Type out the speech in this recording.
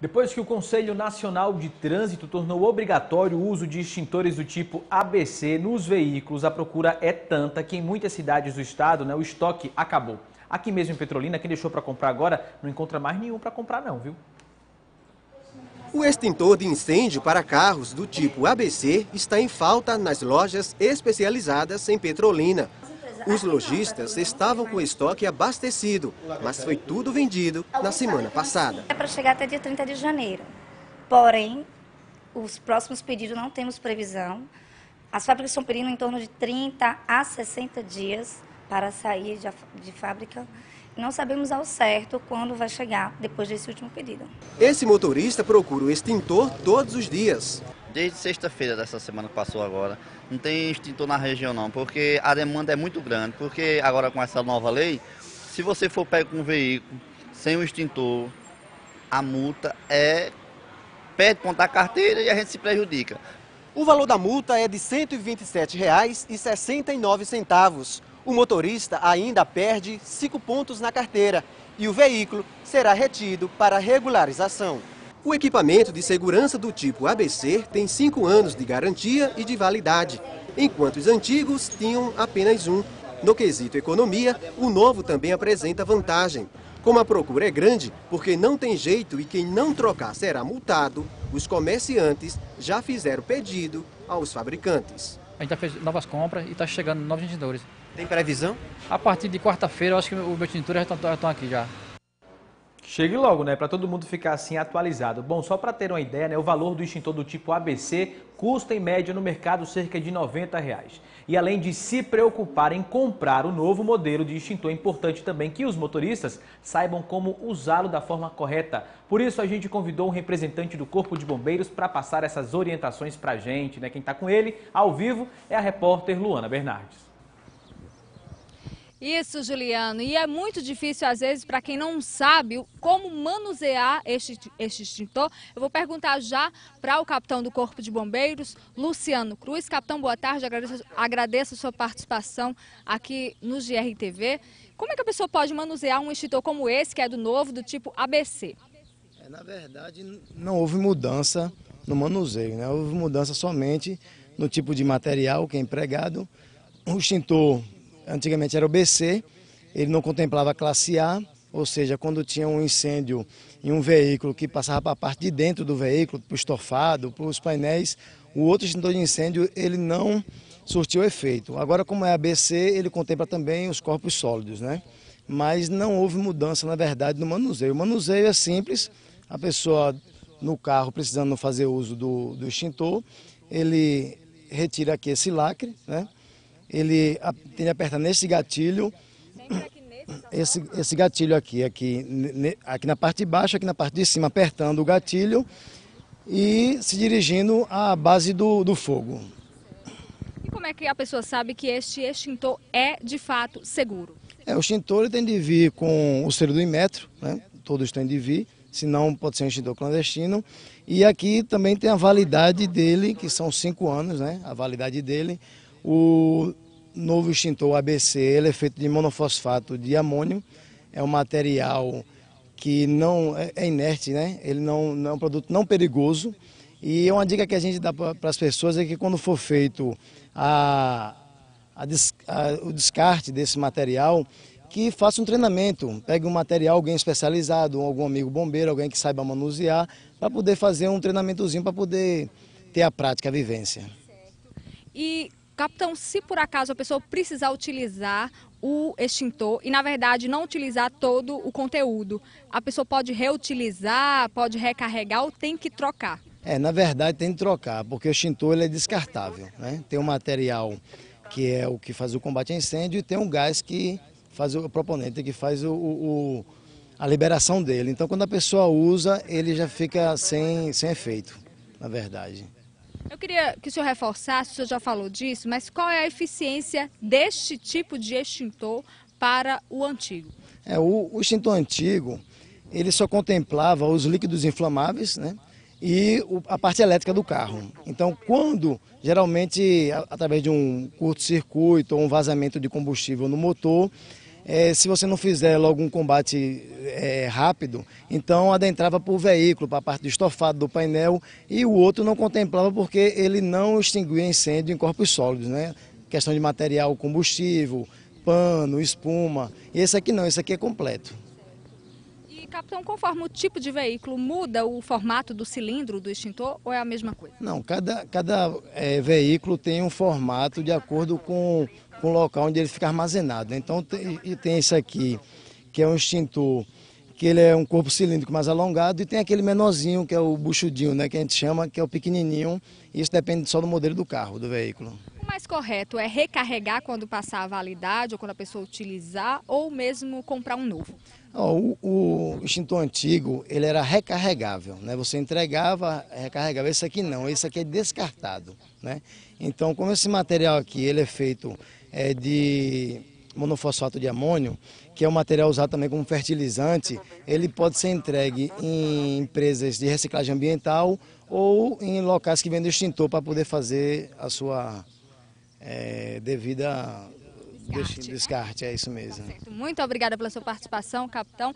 Depois que o Conselho Nacional de Trânsito tornou obrigatório o uso de extintores do tipo ABC nos veículos, a procura é tanta que em muitas cidades do estado né, o estoque acabou. Aqui mesmo em Petrolina, quem deixou para comprar agora não encontra mais nenhum para comprar não, viu? O extintor de incêndio para carros do tipo ABC está em falta nas lojas especializadas em Petrolina. Os lojistas estavam com o estoque abastecido, mas foi tudo vendido na semana passada. É para chegar até dia 30 de janeiro. Porém, os próximos pedidos não temos previsão. As fábricas estão pedindo em torno de 30 a 60 dias para sair de, de fábrica. Não sabemos ao certo quando vai chegar depois desse último pedido. Esse motorista procura o extintor todos os dias desde sexta-feira dessa semana que passou agora. Não tem extintor na região não, porque a demanda é muito grande. Porque agora com essa nova lei, se você for pego com um veículo sem o extintor, a multa é perde conta a carteira e a gente se prejudica. O valor da multa é de R$ 127,69. O motorista ainda perde cinco pontos na carteira e o veículo será retido para regularização. O equipamento de segurança do tipo ABC tem cinco anos de garantia e de validade, enquanto os antigos tinham apenas um. No quesito economia, o novo também apresenta vantagem. Como a procura é grande, porque não tem jeito e quem não trocar será multado, os comerciantes já fizeram pedido aos fabricantes. A gente já fez novas compras e está chegando novos vendedores. Tem previsão? A partir de quarta-feira, eu acho que os meus vendedores já estão tá, tá aqui já. Chegue logo, né? Para todo mundo ficar assim atualizado. Bom, só para ter uma ideia, né? O valor do extintor do tipo ABC custa em média no mercado cerca de R$ 90 reais. E além de se preocupar em comprar o novo modelo de extintor, é importante também que os motoristas saibam como usá-lo da forma correta. Por isso a gente convidou um representante do Corpo de Bombeiros para passar essas orientações para a gente, né? Quem está com ele ao vivo é a repórter Luana Bernardes. Isso, Juliano. E é muito difícil, às vezes, para quem não sabe como manusear este, este extintor. Eu vou perguntar já para o capitão do Corpo de Bombeiros, Luciano Cruz. Capitão, boa tarde. Agradeço, agradeço a sua participação aqui no GRTV. Como é que a pessoa pode manusear um extintor como esse, que é do novo, do tipo ABC? É, na verdade, não houve mudança no manuseio, né? Houve mudança somente no tipo de material que é empregado. O extintor antigamente era o BC, ele não contemplava a classe A, ou seja, quando tinha um incêndio em um veículo que passava para a parte de dentro do veículo, para o estofado, para os painéis, o outro extintor de incêndio ele não surtiu efeito. Agora, como é BC, ele contempla também os corpos sólidos, né? Mas não houve mudança, na verdade, no manuseio. O manuseio é simples, a pessoa no carro precisando fazer uso do, do extintor, ele retira aqui esse lacre, né? ele, tem que apertar nesse gatilho, esse, esse gatilho aqui, aqui, aqui na parte de baixo, aqui na parte de cima, apertando o gatilho e se dirigindo à base do, do fogo. E como é que a pessoa sabe que este extintor é de fato seguro? É, o extintor tem de vir com o selo do Inmetro, né? todos têm de vir, senão pode ser um extintor clandestino. E aqui também tem a validade dele, que são cinco anos, né? a validade dele. O novo extintor ABC ele é feito de monofosfato de amônio, é um material que não é, é inerte, né? Ele não, não é um produto não perigoso. E uma dica que a gente dá para as pessoas é que quando for feito a, a, a, o descarte desse material, que faça um treinamento, pegue um material, alguém especializado, algum amigo bombeiro, alguém que saiba manusear, para poder fazer um treinamentozinho para poder ter a prática, a vivência. E Capitão, se por acaso a pessoa precisar utilizar o extintor e, na verdade, não utilizar todo o conteúdo, a pessoa pode reutilizar, pode recarregar ou tem que trocar? É, na verdade tem que trocar, porque o extintor ele é descartável. Né? Tem um material que é o que faz o combate a incêndio e tem um gás que faz o proponente, que faz o, o a liberação dele. Então, quando a pessoa usa, ele já fica sem, sem efeito, na verdade. Eu queria que o senhor reforçasse, o senhor já falou disso, mas qual é a eficiência deste tipo de extintor para o antigo? É, o, o extintor antigo, ele só contemplava os líquidos inflamáveis, né? E o, a parte elétrica do carro. Então, quando, geralmente, através de um curto-circuito ou um vazamento de combustível no motor, é, se você não fizer logo um combate é, rápido, então adentrava para o veículo, para a parte do estofado do painel, e o outro não contemplava porque ele não extinguia incêndio em corpos sólidos, né? Questão de material, combustível, pano, espuma. Esse aqui não, esse aqui é completo capitão, conforme o tipo de veículo, muda o formato do cilindro do extintor ou é a mesma coisa? Não, cada, cada é, veículo tem um formato de acordo com, com o local onde ele fica armazenado. Então tem, tem esse aqui, que é um extintor que ele é um corpo cilíndrico mais alongado e tem aquele menorzinho, que é o buchudinho, né, que a gente chama, que é o pequenininho. Isso depende só do modelo do carro, do veículo correto é recarregar quando passar a validade ou quando a pessoa utilizar ou mesmo comprar um novo? o, o, extintor antigo ele era recarregável, né? Você entregava, é recarregava. Esse aqui não, esse aqui é descartado, né? Então, como esse material aqui ele é feito é, de monofosfato de amônio, que é um material usado também como fertilizante, ele pode ser entregue em empresas de reciclagem ambiental ou em locais que vendem extintor para poder fazer a sua é, devido a descarte, descarte é isso mesmo. Tá Muito obrigada pela sua participação, capitão.